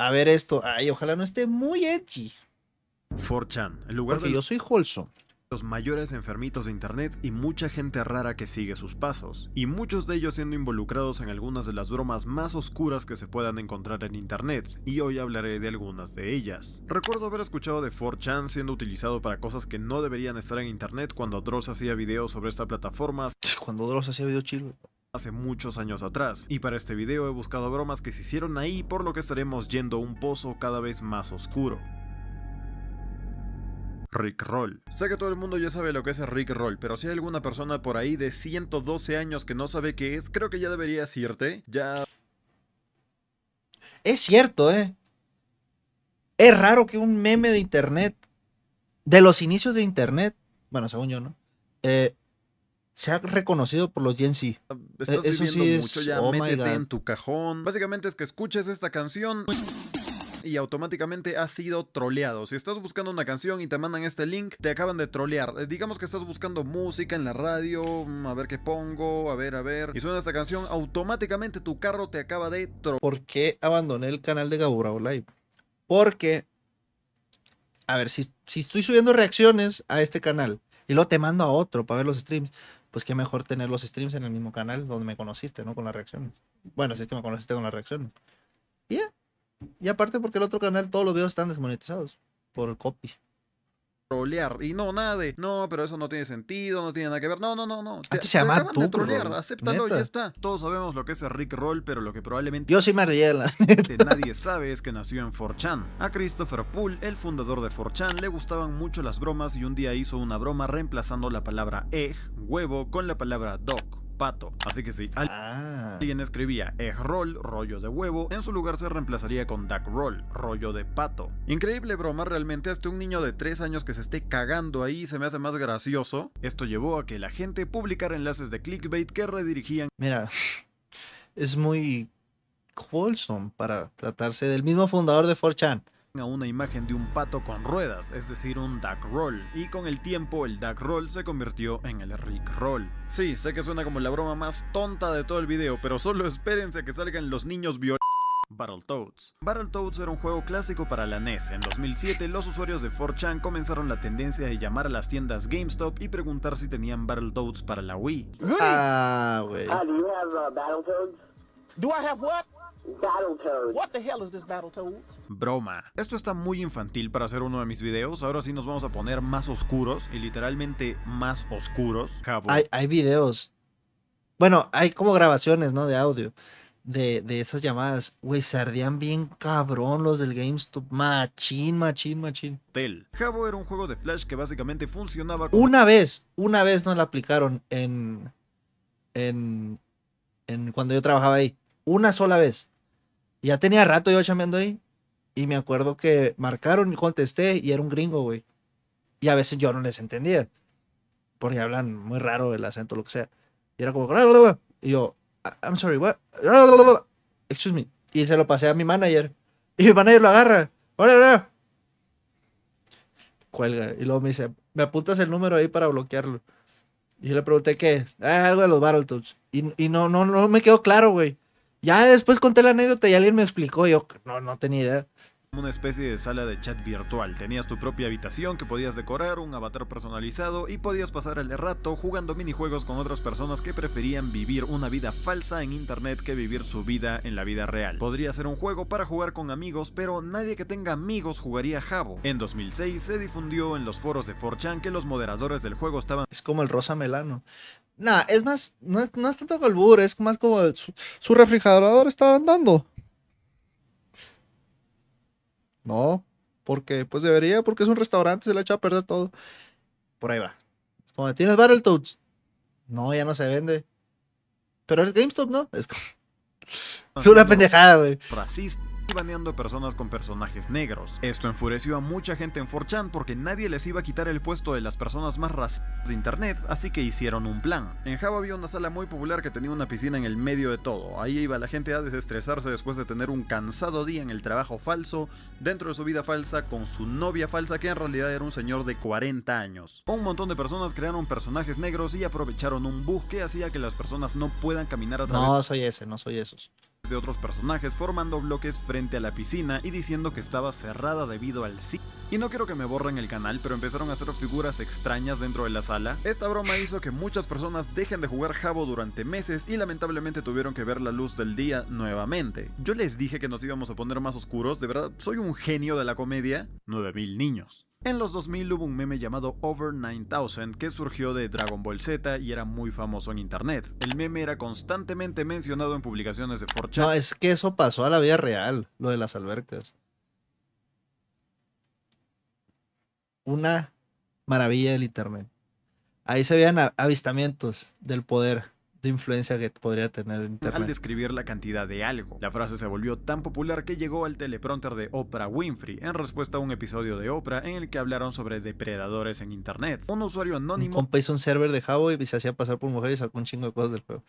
a ver esto. Ay, ojalá no esté muy edgy. 4chan, el lugar Porque de yo soy Holso. los mayores enfermitos de Internet y mucha gente rara que sigue sus pasos, y muchos de ellos siendo involucrados en algunas de las bromas más oscuras que se puedan encontrar en Internet, y hoy hablaré de algunas de ellas. Recuerdo haber escuchado de 4chan siendo utilizado para cosas que no deberían estar en Internet cuando Dross hacía videos sobre esta plataforma. Cuando Dross hacía videos chilos hace muchos años atrás, y para este video he buscado bromas que se hicieron ahí por lo que estaremos yendo a un pozo cada vez más oscuro. Roll. Sé que todo el mundo ya sabe lo que es Rick Roll, pero si hay alguna persona por ahí de 112 años que no sabe qué es, creo que ya debería irte, ya... Es cierto, ¿eh? Es raro que un meme de internet, de los inicios de internet, bueno, según yo, ¿no? Eh, se ha reconocido por los Gen Z. Ah, e, estás viviendo mucho, ya oh métete en tu cajón. Básicamente es que escuches esta canción y automáticamente has sido troleado. Si estás buscando una canción y te mandan este link, te acaban de trolear. Eh, digamos que estás buscando música en la radio, mm, a ver qué pongo, a ver, a ver. Y suena esta canción, automáticamente tu carro te acaba de trolear. ¿Por qué abandoné el canal de Gaburao Live? Porque, a ver, si, si estoy subiendo reacciones a este canal y luego te mando a otro para ver los streams pues qué mejor tener los streams en el mismo canal donde me conociste, ¿no? Con las reacciones. Bueno, sí, me conociste con las reacciones. Y Y aparte porque el otro canal todos los videos están desmonetizados por el copy trolear. Y no, nada no, pero eso no tiene sentido, no tiene nada que ver. No, no, no, no. Ah, te, se llama tú, acéptalo, ya está. Todos sabemos lo que es el Rick Roll, pero lo que probablemente... Yo soy Mariela. nadie sabe es que nació en 4chan. A Christopher Poole, el fundador de 4chan, le gustaban mucho las bromas y un día hizo una broma reemplazando la palabra egg, huevo, con la palabra doc pato. Así que si ah. alguien escribía egg eh, roll, rollo de huevo, en su lugar se reemplazaría con duck roll, rollo de pato. Increíble broma, realmente hasta un niño de 3 años que se esté cagando ahí se me hace más gracioso. Esto llevó a que la gente publicara enlaces de clickbait que redirigían. Mira, es muy wholesome para tratarse del mismo fundador de 4chan a una imagen de un pato con ruedas, es decir, un duck roll, y con el tiempo el duck roll se convirtió en el Rick roll. Sí, sé que suena como la broma más tonta de todo el video, pero solo espérense a que salgan los niños violentos. Battletoads. Battletoads era un juego clásico para la NES. En 2007, los usuarios de 4chan comenzaron la tendencia de llamar a las tiendas GameStop y preguntar si tenían Battletoads para la Wii. Ah, güey. Ah, Battletoads? the hell is this Broma. Esto está muy infantil para hacer uno de mis videos. Ahora sí nos vamos a poner más oscuros y literalmente más oscuros. Hay, videos. Bueno, hay como grabaciones, ¿no? De audio. De, esas llamadas. Güey, se ardían bien cabrón los del GameStop. Machín, machín, machín. Tel. Jabo era un juego de Flash que básicamente funcionaba Una vez, una vez nos la aplicaron en... En... En cuando yo trabajaba ahí. Una sola vez ya tenía rato yo chambeando ahí. Y me acuerdo que marcaron y contesté y era un gringo, güey. Y a veces yo no les entendía. Porque hablan muy raro el acento, lo que sea. Y era como... Y yo, ah, I'm sorry, what? Excuse me. Y se lo pasé a mi manager. Y mi manager lo agarra. Cuelga. Y luego me dice, me apuntas el número ahí para bloquearlo. Y yo le pregunté qué. Ah, algo de los Battletoads. Y, y no, no, no me quedó claro, güey. Ya después conté la anécdota y alguien me explicó, yo no, no tenía idea. Una especie de sala de chat virtual. Tenías tu propia habitación que podías decorar, un avatar personalizado y podías pasar el rato jugando minijuegos con otras personas que preferían vivir una vida falsa en internet que vivir su vida en la vida real. Podría ser un juego para jugar con amigos, pero nadie que tenga amigos jugaría Jabo. En 2006 se difundió en los foros de 4chan que los moderadores del juego estaban... Es como el rosa melano. No, es más, no es, no es tanto es más como su, refrigerador está andando. No, porque pues debería, porque es un restaurante, se le echa a perder todo. Por ahí va. Como tienes Battletoads. No, ya no se vende. Pero es GameStop, ¿no? Es, como... es una pendejada, güey. Racista baneando personas con personajes negros. Esto enfureció a mucha gente en 4chan porque nadie les iba a quitar el puesto de las personas más racistas de internet, así que hicieron un plan. En Java había una sala muy popular que tenía una piscina en el medio de todo. Ahí iba la gente a desestresarse después de tener un cansado día en el trabajo falso, dentro de su vida falsa, con su novia falsa que en realidad era un señor de 40 años. Un montón de personas crearon personajes negros y aprovecharon un bug que hacía que las personas no puedan caminar a No soy ese, no soy esos de otros personajes formando bloques frente a la piscina y diciendo que estaba cerrada debido al sí. Y no quiero que me borren el canal, pero empezaron a hacer figuras extrañas dentro de la sala. Esta broma hizo que muchas personas dejen de jugar Jabo durante meses y lamentablemente tuvieron que ver la luz del día nuevamente. Yo les dije que nos íbamos a poner más oscuros, de verdad, soy un genio de la comedia. 9000 niños. En los 2000 hubo un meme llamado Over 9000 que surgió de Dragon Ball Z y era muy famoso en internet. El meme era constantemente mencionado en publicaciones de 4 No, es que eso pasó a la vida real, lo de las albercas. Una maravilla del internet. Ahí se veían avistamientos del poder de influencia que podría tener Internet. Al describir la cantidad de algo, la frase se volvió tan popular que llegó al teleprompter de Oprah Winfrey en respuesta a un episodio de Oprah en el que hablaron sobre depredadores en Internet. Un usuario anónimo... Un compa un server de Java y se hacía pasar por mujer y sacó un chingo de cosas del juego.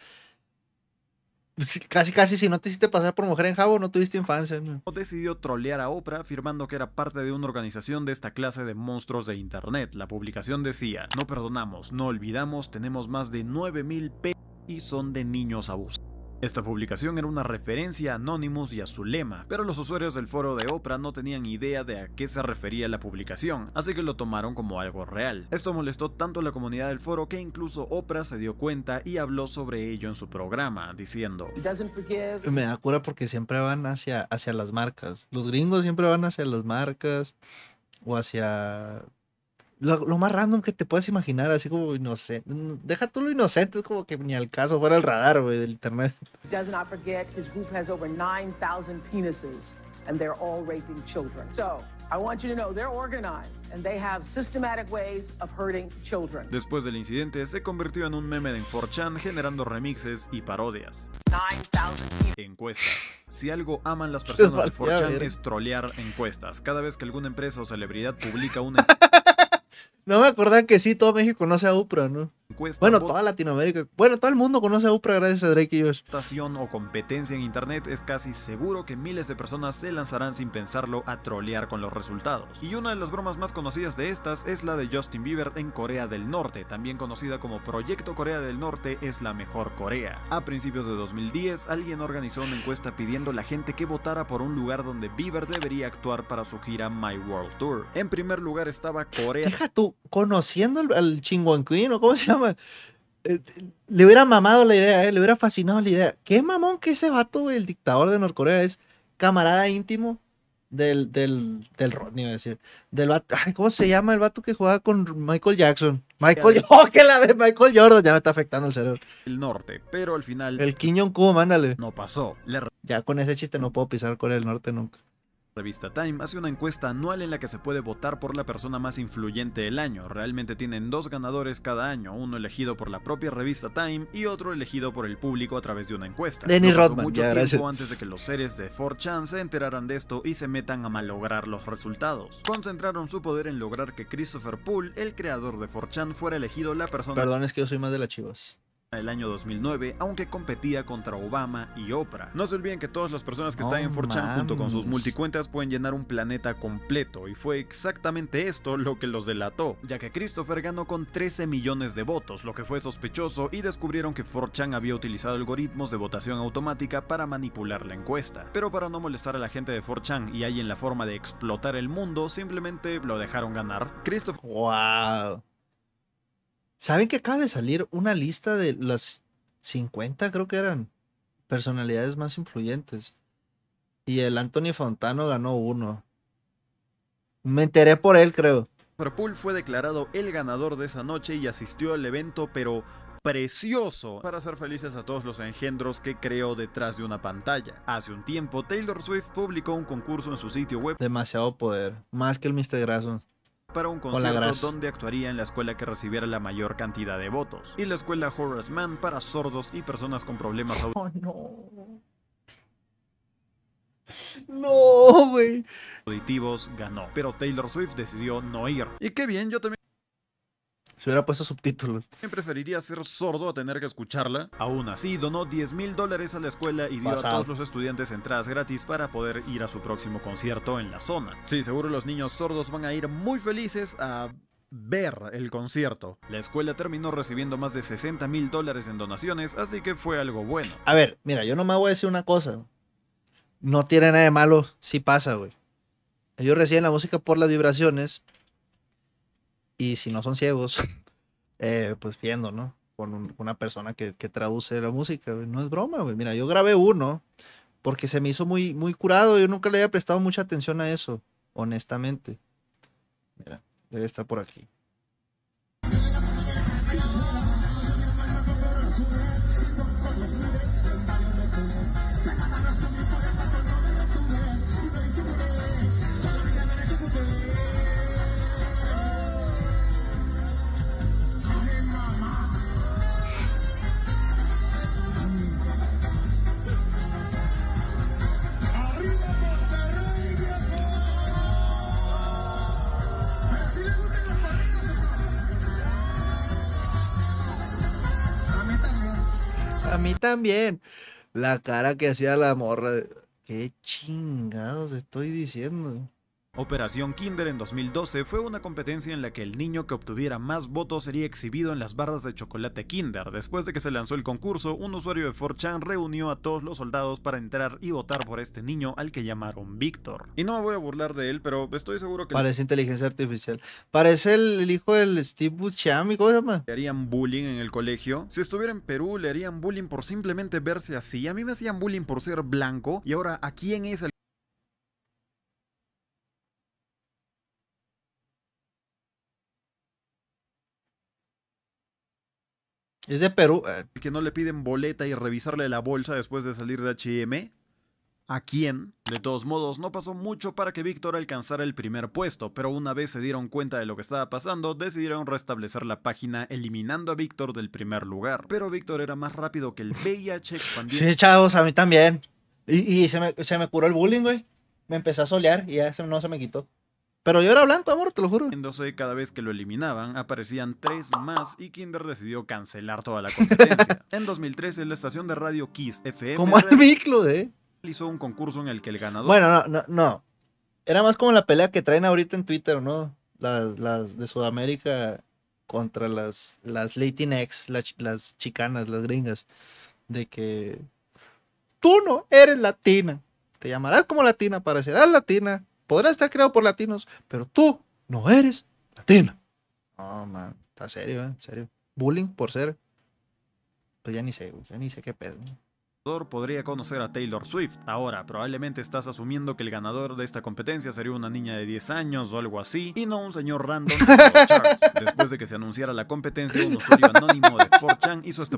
Pues casi, casi, si no te hiciste pasar por mujer en Jabo, no tuviste infancia. Decidió trolear a Oprah afirmando que era parte de una organización de esta clase de monstruos de internet. La publicación decía, no perdonamos, no olvidamos, tenemos más de 9000 p y son de niños abusos. Esta publicación era una referencia a Anonymous y a su lema, pero los usuarios del foro de Oprah no tenían idea de a qué se refería la publicación, así que lo tomaron como algo real. Esto molestó tanto a la comunidad del foro que incluso Oprah se dio cuenta y habló sobre ello en su programa, diciendo Me da cura porque siempre van hacia, hacia las marcas. Los gringos siempre van hacia las marcas o hacia lo, lo, más random que te puedas imaginar, así como inocente. Mm, deja tú lo inocente, es como que ni al caso fuera el radar, güey, del internet. Does not forget his group has over 9,000 penises and they're all raping children. So, I want you to know they're organized and they have systematic ways of hurting children. Después del incidente, se convirtió en un meme de 4chan generando remixes y parodias. 9, encuestas. Si algo aman las personas de 4chan es trolear encuestas. Cada vez que alguna empresa o celebridad publica una No me acordaba que sí, todo México no sea UPRO, ¿no? bueno, toda Latinoamérica, bueno, todo el mundo conoce a Upra gracias a Drake y Josh. o competencia en internet es casi seguro que miles de personas se lanzarán sin pensarlo a trolear con los resultados. Y una de las bromas más conocidas de estas es la de Justin Bieber en Corea del Norte, también conocida como Proyecto Corea del Norte es la mejor Corea. A principios de 2010, alguien organizó una encuesta pidiendo a la gente que votara por un lugar donde Bieber debería actuar para su gira My World Tour. En primer lugar estaba Corea. Deja tú, conociendo al, al Queen o cómo se llama eh, le hubiera mamado la idea, eh, le hubiera fascinado la idea. Qué mamón que ese vato, el dictador de Norcorea, es camarada íntimo del, del, del Rodney, decir. Del vato, ¿cómo se llama el vato que jugaba con Michael Jackson? Michael, oh, la vez, Michael Jordan, ya me está afectando el cerebro. El norte, pero al final. El Quiñón Cubo, mándale. No pasó. Ya con ese chiste no puedo pisar Corea del Norte nunca. Revista Time hace una encuesta anual en la que se puede votar por la persona más influyente del año. Realmente tienen dos ganadores cada año, uno elegido por la propia revista Time y otro elegido por el público a través de una encuesta. Denny Rodman, antes de que los seres de 4chan se enteraran de esto y se metan a malograr los resultados. Concentraron su poder en lograr que Christopher Poole, el creador de 4chan, fuera elegido la persona. Perdón, es que yo soy más de las chivas el año 2009, aunque competía contra Obama y Oprah. No se olviden que todas las personas que están en 4 junto con sus multicuentas pueden llenar un planeta completo, y fue exactamente esto lo que los delató, ya que Christopher ganó con 13 millones de votos, lo que fue sospechoso, y descubrieron que 4chan había utilizado algoritmos de votación automática para manipular la encuesta. Pero para no molestar a la gente de 4chan y ahí en la forma de explotar el mundo, simplemente lo dejaron ganar. Christopher... ¡Wow! ¿Saben que acaba de salir una lista de las 50, creo que eran, personalidades más influyentes? Y el Anthony Fontano ganó uno. Me enteré por él, creo. Liverpool fue declarado el ganador de esa noche y asistió al evento, pero precioso para hacer felices a todos los engendros que creó detrás de una pantalla. Hace un tiempo, Taylor Swift publicó un concurso en su sitio web. Demasiado poder, más que el Mr. Grasson para un concierto donde actuaría en la escuela que recibiera la mayor cantidad de votos, y la escuela Horace Mann para sordos y personas con problemas oh, no. No, Auditivos ganó, pero Taylor Swift decidió no ir. Y qué bien, yo también. Se hubiera puesto subtítulos. ¿Quién preferiría ser sordo a tener que escucharla? Aún así, donó 10 mil dólares a la escuela y dio a todos los estudiantes entradas gratis para poder ir a su próximo concierto en la zona. Sí, seguro los niños sordos van a ir muy felices a ver el concierto. La escuela terminó recibiendo más de 60 mil dólares en donaciones, así que fue algo bueno. A ver, mira, yo nomás voy a decir una cosa. No tiene nada de malo, sí pasa, güey. Yo recién la música por las vibraciones, y si no son ciegos, eh, pues viendo, ¿no? Con una persona que, traduce la música. No es broma, güey. Mira, yo grabé uno porque se me hizo muy, muy curado. Yo nunca le había prestado mucha atención a eso, honestamente. Mira, debe estar por aquí. también. La cara que hacía la morra. que ¿Qué chingados estoy diciendo? Operación Kinder en 2012 fue una competencia en la que el niño que obtuviera más votos sería exhibido en las barras de chocolate Kinder. Después de que se lanzó el concurso, un usuario de 4chan reunió a todos los soldados para entrar y votar por este niño al que llamaron Víctor. Y no me voy a burlar de él, pero estoy seguro que... Parece inteligencia artificial. Parece el, hijo del Steve Buscemi, ¿cómo se llama? Le harían bullying en el colegio. Si estuviera en Perú, le harían bullying por simplemente verse así. A mí me hacían bullying por ser blanco. Y ahora, ¿a quién es el Es de Perú. Eh. Que no le piden boleta y revisarle la bolsa después de salir de HM. ¿A quién? De todos modos, no pasó mucho para que Víctor alcanzara el primer puesto, pero una vez se dieron cuenta de lo que estaba pasando, decidieron restablecer la página eliminando a Víctor del primer lugar. Pero Víctor era más rápido que el VIH expandido. Sí, chavos, a mí también. Y, se, me, curó el bullying, güey. Me empecé a solear y ya no se me quitó. Pero yo era blanco, amor, te lo juro. Entonces, cada vez que lo eliminaban, aparecían tres más y Kinder decidió cancelar toda la competencia. en 2013, la estación de radio Kiss FM. Como al miclo de. hizo un concurso en el que el ganador. Bueno, no, no, no. Era más como la pelea que traen ahorita en Twitter, ¿no? Las, de Sudamérica contra las, las Latinx, las, las chicanas, las gringas. De que. Tú no eres latina. Te llamarás como latina, parecerás latina podrá estar creado por latinos, pero tú no eres latino. No, oh, man, está serio, ¿eh? en serio. Bullying por ser. Pues ya ni sé, ya ni sé qué pedo podría conocer a Taylor Swift. Ahora, probablemente estás asumiendo que el ganador de esta competencia sería una niña de 10 años o algo así, y no un señor random Después de que se anunciara la competencia, un usuario anónimo de 4chan hizo esta publicación.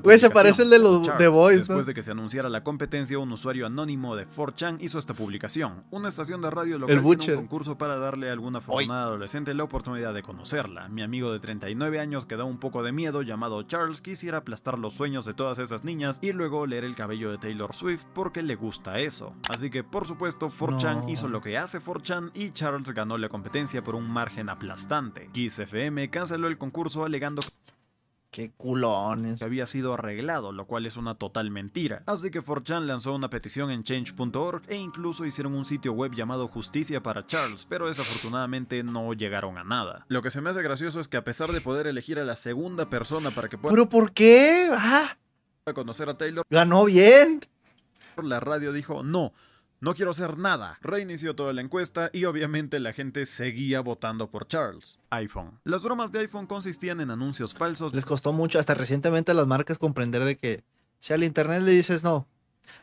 Después de que se anunciara la competencia, un usuario anónimo de 4chan hizo esta publicación. Una estación de radio local un concurso para darle a alguna formada adolescente la oportunidad de conocerla. Mi amigo de 39 años que da un poco de miedo, llamado Charles, quisiera aplastar los sueños de todas esas niñas y luego leer el cabello de Taylor Swift porque le gusta eso. Así que por supuesto 4chan hizo lo que hace 4chan y Charles ganó la competencia por un margen aplastante. Kiss FM canceló el concurso alegando Que culones. Que había sido arreglado, lo cual es una total mentira. Así que 4chan lanzó una petición en change.org e incluso hicieron un sitio web llamado Justicia para Charles, pero desafortunadamente no llegaron a nada. Lo que se me hace gracioso es que a pesar de poder elegir a la segunda persona para que pueda... ¿Pero por qué? Ah conocer a Taylor. Ganó bien. La radio dijo, no, no quiero hacer nada. Reinició toda la encuesta y obviamente la gente seguía votando por Charles. iPhone. Las bromas de iPhone consistían en anuncios falsos. Les costó mucho, hasta recientemente a las marcas comprender de que si al internet le dices no,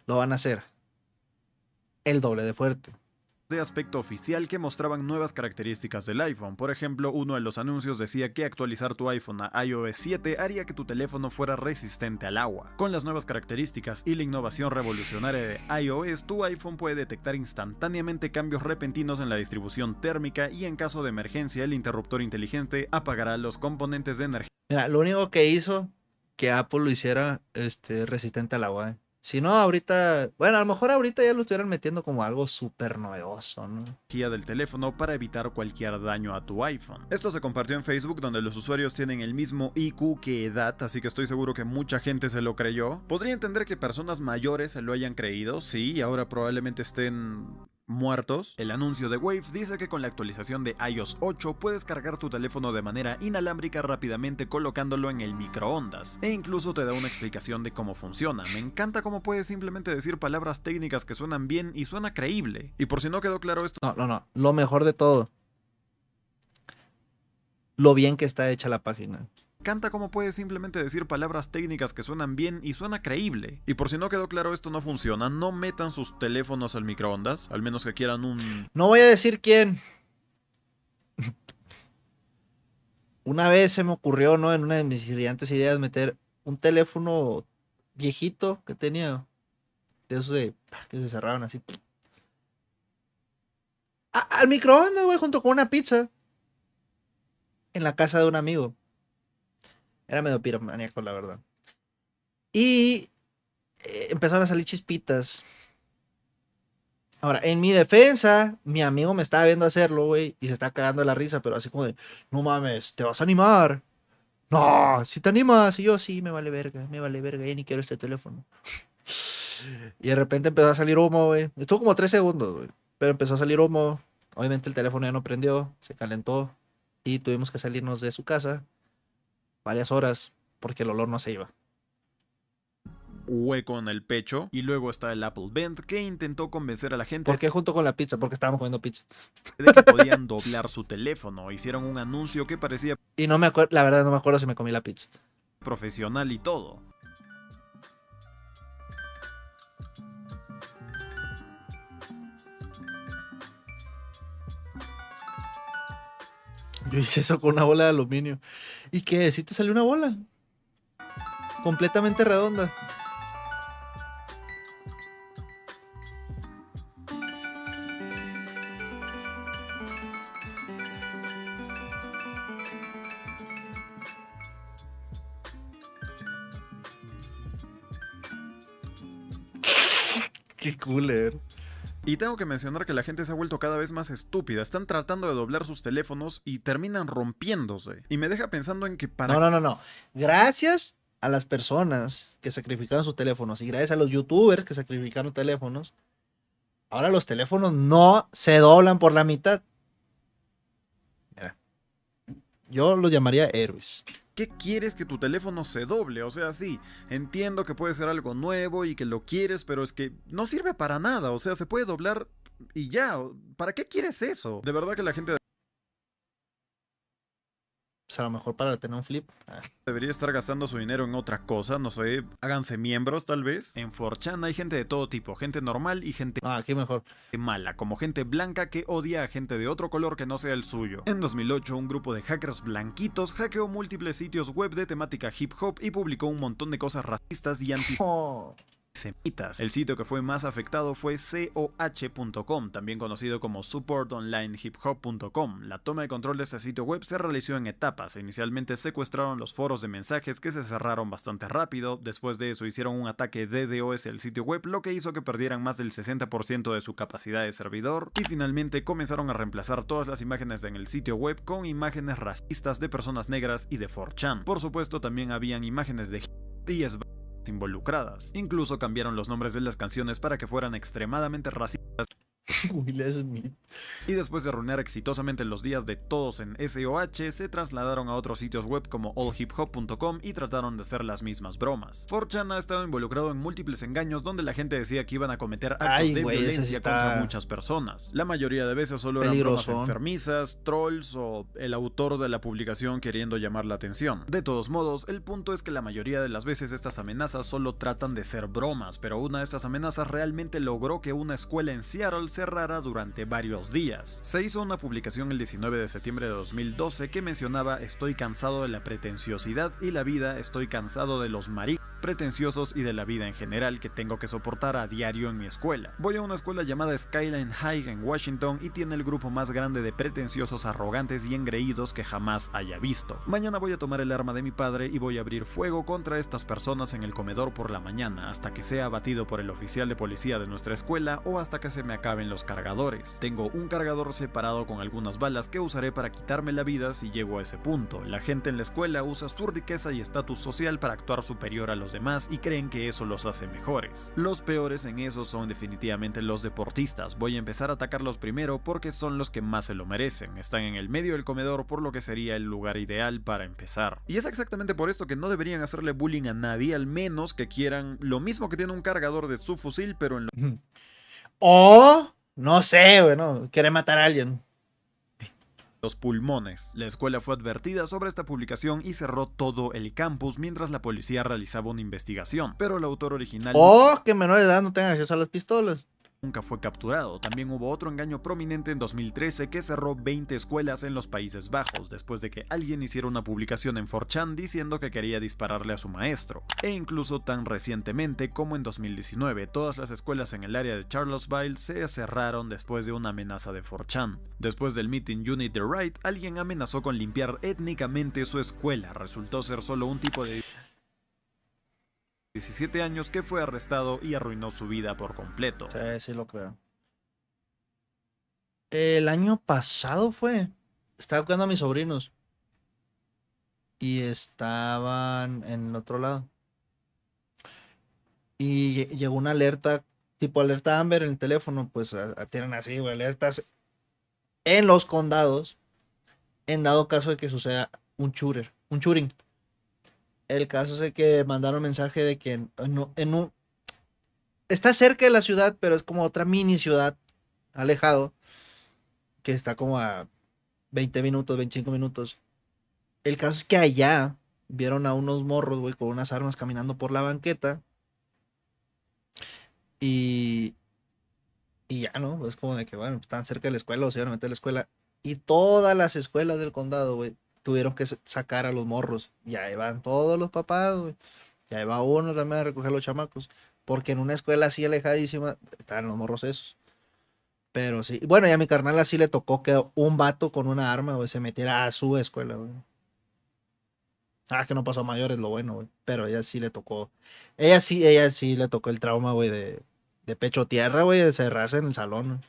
lo van a hacer el doble de fuerte de aspecto oficial que mostraban nuevas características del iPhone. Por ejemplo, uno de los anuncios decía que actualizar tu iPhone a iOS 7 haría que tu teléfono fuera resistente al agua. Con las nuevas características y la innovación revolucionaria de iOS, tu iPhone puede detectar instantáneamente cambios repentinos en la distribución térmica y en caso de emergencia el interruptor inteligente apagará los componentes de energía. Mira, lo único que hizo que Apple lo hiciera este, resistente al agua. ¿eh? Si no, ahorita, bueno, a lo mejor ahorita ya lo estuvieran metiendo como algo súper novedoso, ¿no? Guía del teléfono para evitar cualquier daño a tu iPhone. Esto se compartió en Facebook donde los usuarios tienen el mismo IQ que edad, así que estoy seguro que mucha gente se lo creyó. Podría entender que personas mayores se lo hayan creído, sí, y ahora probablemente estén muertos? El anuncio de Wave dice que con la actualización de iOS 8 puedes cargar tu teléfono de manera inalámbrica rápidamente colocándolo en el microondas, e incluso te da una explicación de cómo funciona. Me encanta cómo puedes simplemente decir palabras técnicas que suenan bien y suena creíble. Y por si no quedó claro esto... No, no, no, lo mejor de todo. Lo bien que está hecha la página. Canta como puede simplemente decir palabras técnicas que suenan bien y suena creíble. Y por si no quedó claro, esto no funciona. No metan sus teléfonos al microondas, al menos que quieran un... No voy a decir quién. Una vez se me ocurrió, ¿no? En una de mis brillantes ideas meter un teléfono viejito que tenía. De esos de... que se cerraron así. al microondas, güey, junto con una pizza. En la casa de un amigo. Era medio piromaníaco, la verdad. Y eh, empezaron a salir chispitas. Ahora, en mi defensa, mi amigo me estaba viendo hacerlo, güey, y se está cagando la risa, pero así como de, no mames, te vas a animar. No, si te animas. Y yo, sí, me vale verga, me vale verga, ya ni quiero este teléfono. y de repente empezó a salir humo, güey. Estuvo como tres segundos, güey, pero empezó a salir humo. Obviamente el teléfono ya no prendió, se calentó y tuvimos que salirnos de su casa varias horas porque el olor no se iba hueco en el pecho. Y luego está el Apple Bend, que intentó convencer a la gente. ¿Por qué junto con la pizza? Porque estábamos comiendo pizza. De que podían doblar su teléfono. Hicieron un anuncio que parecía. Y no me acuerdo, la verdad, no me acuerdo si me comí la pizza. Profesional y todo. Yo hice eso con una bola de aluminio. ¿Y qué? ¿Sí te salió una bola? Completamente redonda. tengo que mencionar que la gente se ha vuelto cada vez más estúpida. Están tratando de doblar sus teléfonos y terminan rompiéndose. Y me deja pensando en que para... No, no, no, no. Gracias a las personas que sacrificaron sus teléfonos y gracias a los youtubers que sacrificaron teléfonos, ahora los teléfonos no se doblan por la mitad. yo los llamaría héroes qué quieres que tu teléfono se doble? O sea, sí, entiendo que puede ser algo nuevo y que lo quieres, pero es que no sirve para nada. O sea, se puede doblar y ya. ¿Para qué quieres eso? De verdad que la gente pues, a lo mejor para tener un flip. Ah. Debería estar gastando su dinero en otra cosa, no sé, háganse miembros tal vez. En Forchan hay gente de todo tipo, gente normal y gente ah, mejor. mala, como gente blanca que odia a gente de otro color que no sea el suyo. En 2008 un grupo de hackers blanquitos hackeó múltiples sitios web de temática hip hop y publicó un montón de cosas racistas y anti... Oh. El sitio que fue más afectado fue coh.com, también conocido como supportonlinehiphop.com. La toma de control de este sitio web se realizó en etapas. Inicialmente secuestraron los foros de mensajes que se cerraron bastante rápido. Después de eso hicieron un ataque DDoS al sitio web, lo que hizo que perdieran más del 60% de su capacidad de servidor. Y finalmente comenzaron a reemplazar todas las imágenes en el sitio web con imágenes racistas de personas negras y de 4chan. Por supuesto, también habían imágenes de y involucradas. Incluso cambiaron los nombres de las canciones para que fueran extremadamente racistas Y después de arruinar exitosamente los días de todos en SOH, se trasladaron a otros sitios web como allhiphop.com y trataron de hacer las mismas bromas. 4 ha estado involucrado en múltiples engaños donde la gente decía que iban a cometer actos de violencia contra muchas personas. La mayoría de veces solo eran bromas enfermizas, trolls o el autor de la publicación queriendo llamar la atención. De todos modos, el punto es que la mayoría de las veces estas amenazas solo tratan de ser bromas, pero una de estas amenazas realmente logró que una escuela en Seattle se rara durante varios días. Se hizo una publicación el 19 de septiembre de 2012 que mencionaba Estoy cansado de la pretenciosidad y la vida, estoy cansado de los maricos pretenciosos y de la vida en general que tengo que soportar a diario en mi escuela. Voy a una escuela llamada Skyline High en Washington y tiene el grupo más grande de pretenciosos arrogantes y engreídos que jamás haya visto. Mañana voy a tomar el arma de mi padre y voy a abrir fuego contra estas personas en el comedor por la mañana hasta que sea abatido por el oficial de policía de nuestra escuela o hasta que se me acaben los cargadores. Tengo un cargador separado con algunas balas que usaré para quitarme la vida si llego a ese punto. La gente en la escuela usa su riqueza y estatus social para actuar superior a los demás y creen que eso los hace mejores. Los peores en eso son definitivamente los deportistas. Voy a empezar a atacarlos primero porque son los que más se lo merecen. Están en el medio del comedor por lo que sería el lugar ideal para empezar. Y es exactamente por esto que no deberían hacerle bullying a nadie, al menos que quieran lo mismo que tiene un cargador de su fusil, pero en lo... O, no sé, bueno, quiere matar a alguien los pulmones. La escuela fue advertida sobre esta publicación y cerró todo el campus mientras la policía realizaba una investigación, pero el autor original... ¡Oh! Que menor de edad no tenga acceso a las pistolas nunca fue capturado. También hubo otro engaño prominente en 2013 que cerró 20 escuelas en los Países Bajos, después de que alguien hiciera una publicación en 4chan diciendo que quería dispararle a su maestro. E incluso tan recientemente como en 2019, todas las escuelas en el área de Charlottesville se cerraron después de una amenaza de 4chan. Después del meeting Unit the Right, alguien amenazó con limpiar étnicamente su escuela, resultó ser solo un tipo de... 17 años que fue arrestado y arruinó su vida por completo. Sí, sí lo creo. El año pasado fue. Estaba buscando a mis sobrinos. Y estaban en el otro lado. Y llegó una alerta, tipo alerta Amber en el teléfono. Pues tienen así, güey, alertas en los condados. En dado caso de que suceda un shooter, un shooting. El caso es que mandaron mensaje de que en, en un, está cerca de la ciudad, pero es como otra mini ciudad, alejado, que está como a 20 minutos, 25 minutos. El caso es que allá vieron a unos morros, güey, con unas armas caminando por la banqueta. Y, y ya, ¿no? Es como de que, bueno, están cerca de la escuela, o se van a meter la escuela. Y todas las escuelas del condado, güey, tuvieron que sacar a los morros. Y ahí van todos los papás, güey. Y ahí uno también a recoger los chamacos. Porque en una escuela así alejadísima estaban los morros esos. Pero sí. Bueno, ya mi carnal así le tocó que un vato con una arma, güey, se metiera a su escuela, güey. Ah, que no pasó a mayores, lo bueno, güey. Pero ella sí le tocó. Ella sí, ella sí le tocó el trauma, güey, de, pecho tierra, güey, de cerrarse en el salón.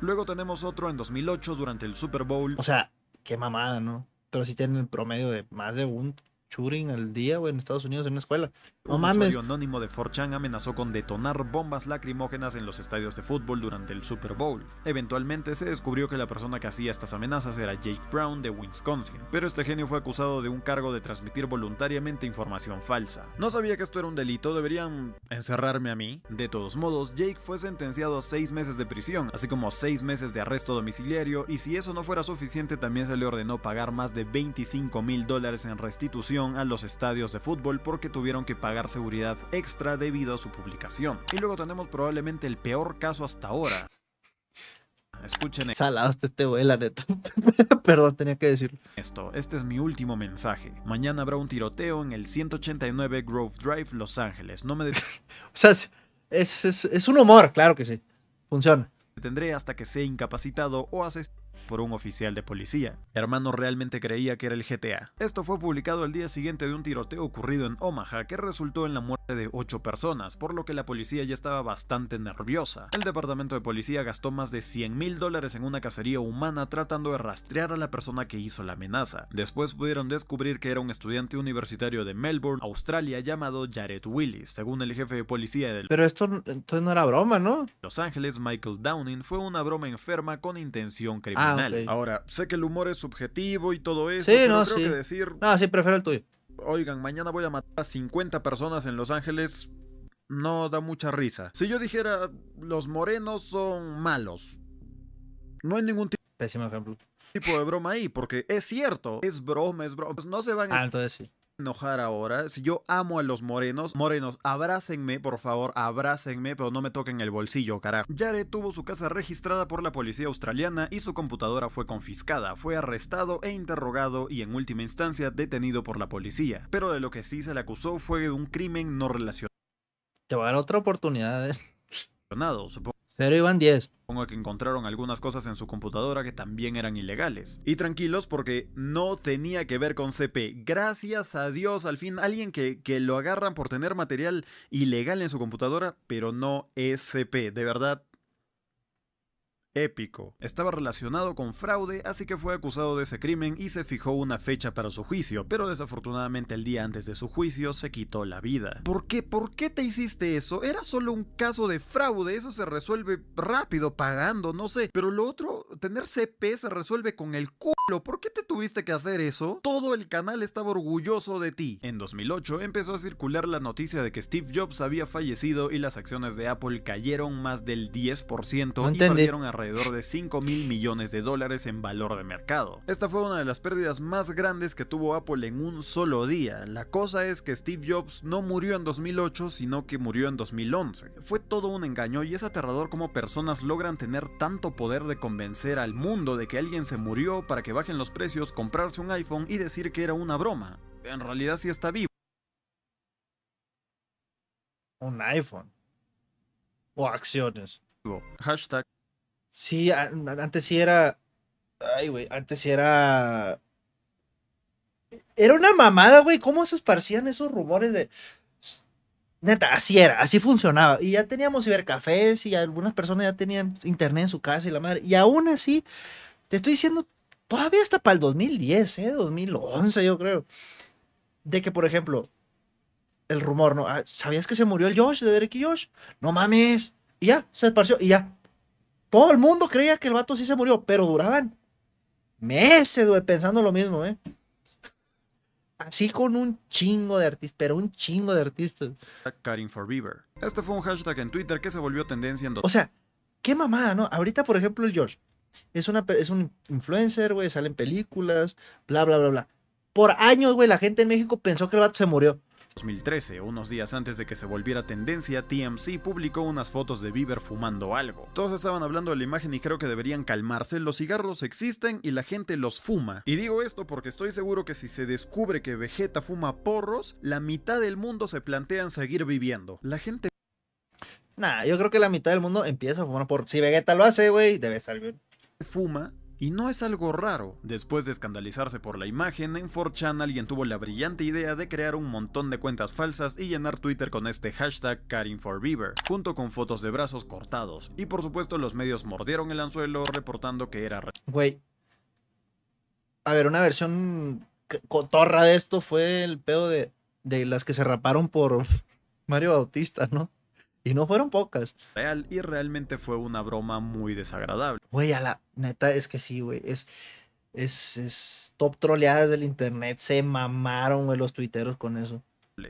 Luego tenemos otro en 2008 durante el Super Bowl. O sea, qué mamada, ¿no? pero si tienen el promedio de más de un shooting al día, en Estados Unidos, en una escuela. No Un usuario anónimo de 4chan amenazó con detonar bombas lacrimógenas en los estadios de fútbol durante el Super Bowl. Eventualmente se descubrió que la persona que hacía estas amenazas era Jake Brown de Wisconsin, pero este genio fue acusado de un cargo de transmitir voluntariamente información falsa. No sabía que esto era un delito, deberían encerrarme a mí. De todos modos, Jake fue sentenciado a 6 meses de prisión, así como seis meses de arresto domiciliario, y si eso no fuera suficiente, también se le ordenó pagar más de 25 mil dólares en restitución a los estadios de fútbol porque tuvieron que pagar seguridad extra debido a su publicación. Y luego tenemos probablemente el peor caso hasta ahora. Escuchen. Salaste este te Perdón, tenía que decirlo. Esto, este es mi último mensaje. Mañana habrá un tiroteo en el 189 Grove Drive, Los Ángeles. No me des. o sea, es, un humor, claro que sí. Funciona. Tendré hasta que sea incapacitado o asesinado por un oficial de policía. Hermano realmente creía que era el GTA. Esto fue publicado al día siguiente de un tiroteo ocurrido en Omaha que resultó en la muerte de 8 personas, por lo que la policía ya estaba bastante nerviosa. El departamento de policía gastó más de 100 mil dólares en una cacería humana tratando de rastrear a la persona que hizo la amenaza. Después pudieron descubrir que era un estudiante universitario de Melbourne, Australia, llamado Jared Willis, según el jefe de policía del... Pero esto entonces no era broma, ¿no? Los Ángeles, Michael Downing fue una broma enferma con intención criminal. Ah, Ahora, sé que el humor es subjetivo y todo eso. Sí, no, creo que decir. No, sí, prefiero el tuyo. Oigan, mañana voy a matar a 50 personas en Los Ángeles. No da mucha risa. Si yo dijera, los morenos son malos. No hay ningún tipo. Pésimo ejemplo tipo de broma ahí, porque es cierto, es broma, es broma. Pues no se van a... Ah, entonces sí enojar ahora. Si yo amo a los morenos, morenos, abrácenme, por favor, abrácenme, pero no me toquen el bolsillo, carajo. Yare tuvo su casa registrada por la policía australiana y su computadora fue confiscada. Fue arrestado e interrogado y en última instancia detenido por la policía. Pero de lo que sí se le acusó fue de un crimen no relacionado. Te va a dar otra oportunidad. Eh. Supongo Cero iban 10. Supongo que encontraron algunas cosas en su computadora que también eran ilegales. Y tranquilos porque no tenía que ver con CP. Gracias a Dios, al fin, alguien que, que lo agarran por tener material ilegal en su computadora, pero no es CP. De verdad, épico. Estaba relacionado con fraude, así que fue acusado de ese crimen y se fijó una fecha para su juicio, pero desafortunadamente el día antes de su juicio se quitó la vida. ¿Por qué? ¿Por qué te hiciste eso? Era solo un caso de fraude, eso se resuelve rápido, pagando, no sé. Pero lo otro, tener CP se resuelve con el culo. ¿Por qué te tuviste que hacer eso? Todo el canal estaba orgulloso de ti. En 2008 empezó a circular la noticia de que Steve Jobs había fallecido y las acciones de Apple cayeron más del 10% y perdieron a de 5 mil millones de dólares en valor de mercado. Esta fue una de las pérdidas más grandes que tuvo Apple en un solo día. La cosa es que Steve Jobs no murió en 2008, sino que murió en 2011. Fue todo un engaño y es aterrador cómo personas logran tener tanto poder de convencer al mundo de que alguien se murió para que bajen los precios, comprarse un iPhone y decir que era una broma. En realidad sí está vivo. Un iPhone. O acciones. Hashtag Sí, antes sí era. Ay, güey, antes sí era. Era una mamada, güey. ¿Cómo se esparcían esos rumores de. Neta, así era, así funcionaba. Y ya teníamos cibercafés y algunas personas ya tenían internet en su casa y la madre. Y aún así, te estoy diciendo, todavía hasta para el 2010, ¿eh? 2011, yo creo. De que, por ejemplo, el rumor, ¿no? Ah, ¿Sabías que se murió el Josh de Derek y Josh? No mames. Y ya, se esparció. Y ya, todo el mundo creía que el vato sí se murió, pero duraban meses, güey, pensando lo mismo, ¿eh? Así con un chingo de artistas, pero un chingo de artistas. Karim for Bieber. Este fue un hashtag en Twitter que se volvió tendencia en... O sea, qué mamada, ¿no? Ahorita, por ejemplo, el Josh. Es, una, es un influencer, güey, salen películas, bla, bla, bla, bla. Por años, güey, la gente en México pensó que el vato se murió. 2013, unos días antes de que se volviera tendencia, TMC publicó unas fotos de Bieber fumando algo. Todos estaban hablando de la imagen y creo que deberían calmarse, los cigarros existen y la gente los fuma. Y digo esto porque estoy seguro que si se descubre que Vegeta fuma porros, la mitad del mundo se en seguir viviendo. La gente... Nah, yo creo que la mitad del mundo empieza a fumar por... Si Vegeta lo hace, güey, debe ser Fuma y no es algo raro. Después de escandalizarse por la imagen, en 4chan alguien tuvo la brillante idea de crear un montón de cuentas falsas y llenar Twitter con este hashtag Beaver, junto con fotos de brazos cortados. Y por supuesto los medios mordieron el anzuelo reportando que era... Güey. A ver, una versión cotorra de esto fue el pedo de, de las que se raparon por Mario Bautista, ¿no? Y no fueron pocas. Real, y realmente fue una broma muy desagradable. Güey, a la neta es que sí, güey. Es, es, es top troleadas del internet. Se mamaron, güey, los tuiteros con eso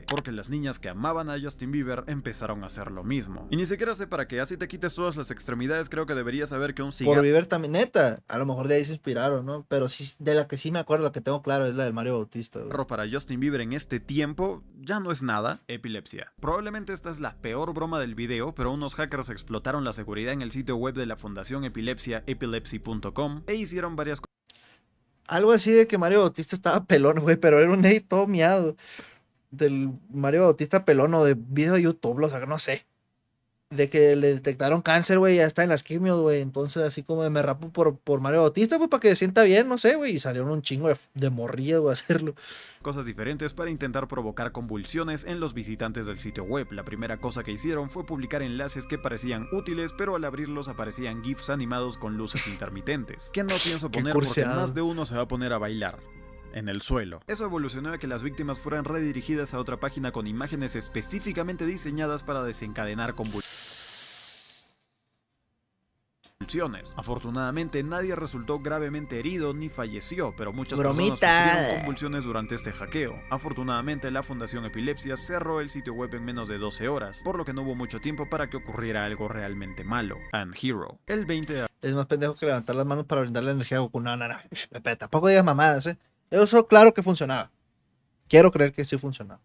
porque las niñas que amaban a Justin Bieber empezaron a hacer lo mismo. Y ni siquiera sé para qué, así te quites todas las extremidades, creo que deberías saber que un cigarro... Por Bieber también, neta, a lo mejor de ahí se inspiraron, ¿no? Pero sí, de la que sí me acuerdo, la que tengo claro, es la del Mario Bautista. Para Justin Bieber en este tiempo ya no es nada, epilepsia. Probablemente esta es la peor broma del video, pero unos hackers explotaron la seguridad en el sitio web de la fundación Epilepsia, epilepsy.com, e hicieron varias... cosas Algo así de que Mario Bautista estaba pelón, güey, pero era un ney todo miado del Mario Bautista pelón o de video de YouTube, o sea, no sé. De que le detectaron cáncer, güey, ya está en las quimios, güey. Entonces, así como me rapo por, por Mario Bautista, pues para que se sienta bien, no sé, güey. Y salieron un chingo de, de güey, a hacerlo. Cosas diferentes para intentar provocar convulsiones en los visitantes del sitio web. La primera cosa que hicieron fue publicar enlaces que parecían útiles, pero al abrirlos aparecían GIFs animados con luces intermitentes. Que no pienso poner porque más de uno se va a poner a bailar en el suelo. Eso evolucionó a que las víctimas fueran redirigidas a otra página con imágenes específicamente diseñadas para desencadenar convulsiones. Afortunadamente nadie resultó gravemente herido ni falleció, pero muchas personas sufrieron convulsiones durante este hackeo. Afortunadamente la Fundación Epilepsia cerró el sitio web en menos de 12 horas, por lo que no hubo mucho tiempo para que ocurriera algo realmente malo. And Hero, el 20 de Es más pendejo que levantar las manos para brindar la energía a Goku. No, no, no. Pepe, tampoco digas mamadas, eh. Eso claro que funcionaba. Quiero creer que sí funcionaba.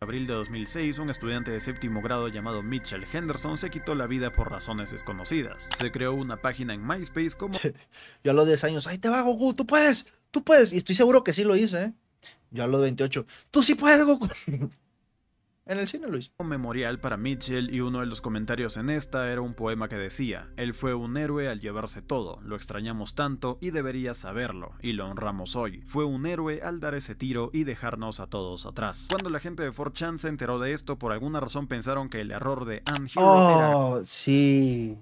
En abril de 2006, un estudiante de séptimo grado llamado Mitchell Henderson se quitó la vida por razones desconocidas. Se creó una página en MySpace como... Yo a los 10 años, ahí te va Goku, tú puedes, tú puedes. Y estoy seguro que sí lo hice, ¿eh? Yo a los 28, tú sí puedes Goku. en el cine, Luis. Un memorial para Mitchell y uno de los comentarios en esta era un poema que decía, él fue un héroe al llevarse todo, lo extrañamos tanto y debería saberlo, y lo honramos hoy. Fue un héroe al dar ese tiro y dejarnos a todos atrás. Cuando la gente de Fort chan se enteró de esto, por alguna razón pensaron que el error de Anne oh, sí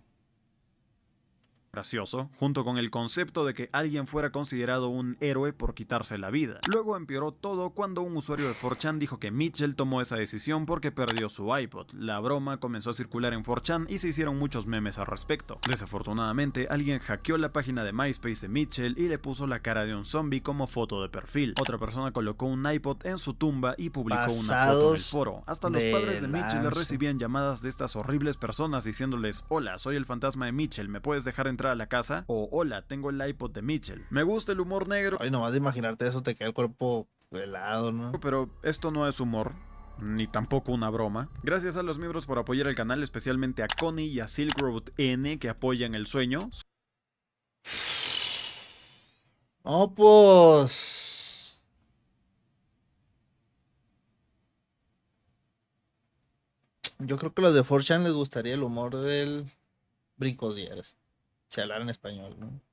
gracioso, junto con el concepto de que alguien fuera considerado un héroe por quitarse la vida. Luego empeoró todo cuando un usuario de 4chan dijo que Mitchell tomó esa decisión porque perdió su iPod. La broma comenzó a circular en 4chan y se hicieron muchos memes al respecto. Desafortunadamente, alguien hackeó la página de MySpace de Mitchell y le puso la cara de un zombie como foto de perfil. Otra persona colocó un iPod en su tumba y publicó una foto en el foro. Hasta los padres de Mitchell recibían llamadas de estas horribles personas diciéndoles, hola, soy el fantasma de Mitchell, ¿me puedes dejar entrar a la casa o hola, tengo el iPod de Mitchell. Me gusta el humor negro. Ay, nomás de imaginarte eso te queda el cuerpo helado, ¿no? Pero esto no es humor, ni tampoco una broma. Gracias a los miembros por apoyar el canal, especialmente a Connie y a Silk Road N que apoyan el sueño. Oh, pues. Yo creo que los de 4chan les gustaría el humor del Brincos 10 charlar en español, ¿no?